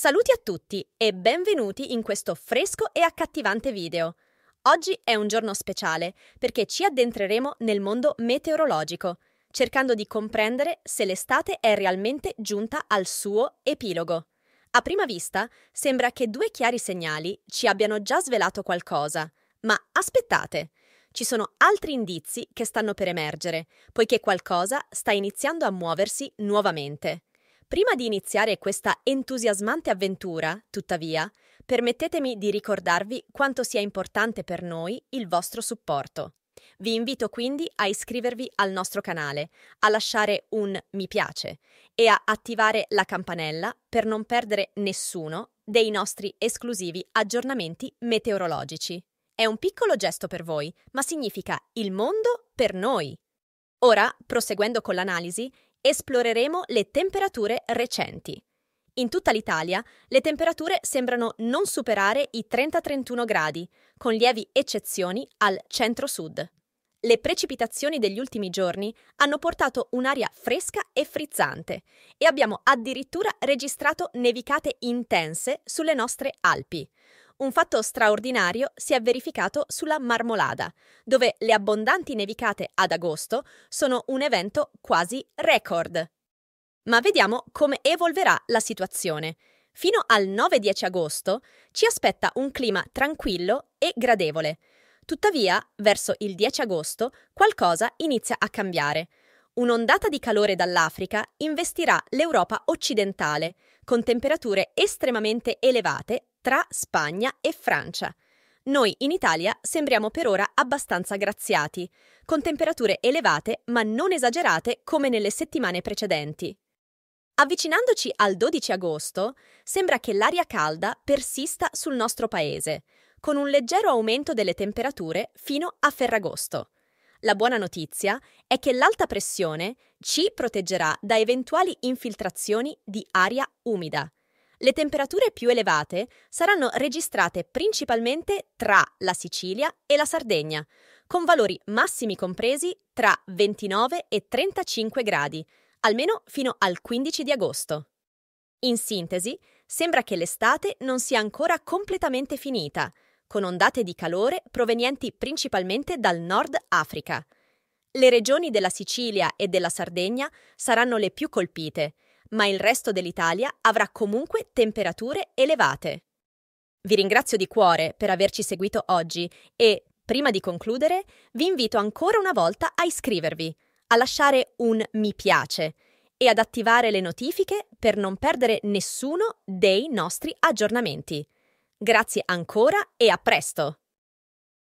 Saluti a tutti e benvenuti in questo fresco e accattivante video. Oggi è un giorno speciale perché ci addentreremo nel mondo meteorologico, cercando di comprendere se l'estate è realmente giunta al suo epilogo. A prima vista sembra che due chiari segnali ci abbiano già svelato qualcosa, ma aspettate, ci sono altri indizi che stanno per emergere, poiché qualcosa sta iniziando a muoversi nuovamente. Prima di iniziare questa entusiasmante avventura, tuttavia, permettetemi di ricordarvi quanto sia importante per noi il vostro supporto. Vi invito quindi a iscrivervi al nostro canale, a lasciare un mi piace e a attivare la campanella per non perdere nessuno dei nostri esclusivi aggiornamenti meteorologici. È un piccolo gesto per voi, ma significa il mondo per noi. Ora, proseguendo con l'analisi, esploreremo le temperature recenti. In tutta l'Italia le temperature sembrano non superare i 30-31 gradi, con lievi eccezioni al centro-sud. Le precipitazioni degli ultimi giorni hanno portato un'aria fresca e frizzante e abbiamo addirittura registrato nevicate intense sulle nostre Alpi un fatto straordinario si è verificato sulla Marmolada, dove le abbondanti nevicate ad agosto sono un evento quasi record. Ma vediamo come evolverà la situazione. Fino al 9-10 agosto ci aspetta un clima tranquillo e gradevole. Tuttavia, verso il 10 agosto qualcosa inizia a cambiare. Un'ondata di calore dall'Africa investirà l'Europa occidentale, con temperature estremamente elevate tra Spagna e Francia. Noi in Italia sembriamo per ora abbastanza graziati, con temperature elevate ma non esagerate come nelle settimane precedenti. Avvicinandoci al 12 agosto, sembra che l'aria calda persista sul nostro paese, con un leggero aumento delle temperature fino a Ferragosto. La buona notizia è che l'alta pressione ci proteggerà da eventuali infiltrazioni di aria umida, le temperature più elevate saranno registrate principalmente tra la Sicilia e la Sardegna, con valori massimi compresi tra 29 e 35 gradi, almeno fino al 15 di agosto. In sintesi, sembra che l'estate non sia ancora completamente finita, con ondate di calore provenienti principalmente dal Nord Africa. Le regioni della Sicilia e della Sardegna saranno le più colpite, ma il resto dell'Italia avrà comunque temperature elevate. Vi ringrazio di cuore per averci seguito oggi e, prima di concludere, vi invito ancora una volta a iscrivervi, a lasciare un mi piace e ad attivare le notifiche per non perdere nessuno dei nostri aggiornamenti. Grazie ancora e a presto!